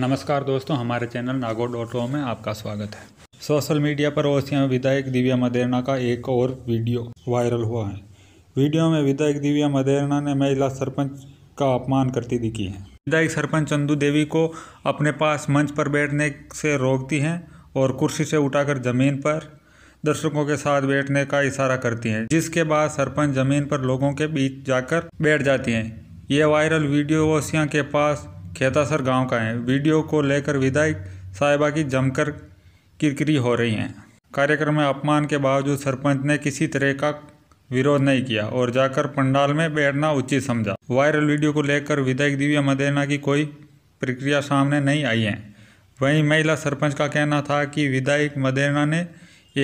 नमस्कार दोस्तों हमारे चैनल नागो डॉट कॉम में आपका स्वागत है सोशल मीडिया पर ओसिया में विधायक दिव्या मदेरना का एक और वीडियो वायरल हुआ है वीडियो में विधायक दिव्या मदेरना ने महिला सरपंच का अपमान करती दिखी है विधायक सरपंच चंदू देवी को अपने पास मंच पर बैठने से रोकती हैं और कुर्सी से उठाकर ज़मीन पर दर्शकों के साथ बैठने का इशारा करती हैं जिसके बाद सरपंच ज़मीन पर लोगों के बीच जाकर बैठ जाती हैं यह वायरल वीडियो ओसिया के पास खेतासर गांव का है वीडियो को लेकर विधायक साहिबा की जमकर किरकिरी हो रही हैं कार्यक्रम में अपमान के बावजूद सरपंच ने किसी तरह का विरोध नहीं किया और जाकर पंडाल में बैठना उचित समझा वायरल वीडियो को लेकर विधायक दिव्या मदेना की कोई प्रक्रिया सामने नहीं आई है वहीं महिला सरपंच का कहना था कि विधायक मदेना ने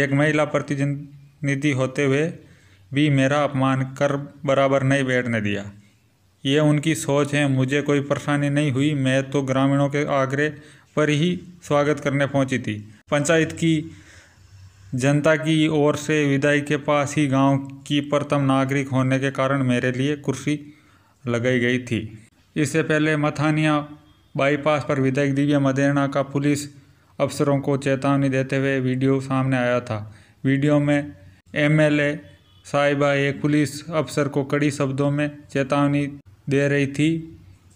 एक महिला प्रतिनिधि होते हुए भी मेरा अपमान कर बराबर नहीं बैठने दिया ये उनकी सोच है मुझे कोई परेशानी नहीं हुई मैं तो ग्रामीणों के आग्रह पर ही स्वागत करने पहुंची थी पंचायत की जनता की ओर से विदाई के पास ही गांव की प्रथम नागरिक होने के कारण मेरे लिए कुर्सी लगाई गई थी इससे पहले मथानिया बाईपास पर विधायक दिव्या मदेना का पुलिस अफसरों को चेतावनी देते हुए वीडियो सामने आया था वीडियो में एमएलए साहिबा एक पुलिस अफसर को कड़ी शब्दों में चेतावनी दे रही थी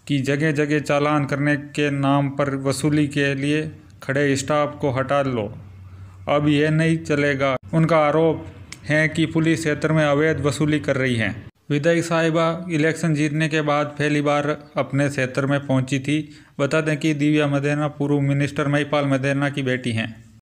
कि जगह जगह चालान करने के नाम पर वसूली के लिए खड़े स्टाफ को हटा लो अब यह नहीं चलेगा उनका आरोप है कि पुलिस क्षेत्र में अवैध वसूली कर रही है विधायक साहिबा इलेक्शन जीतने के बाद पहली बार अपने क्षेत्र में पहुंची थी बता दें कि दिव्या मदेना पूर्व मिनिस्टर महिपाल मदेना की बेटी हैं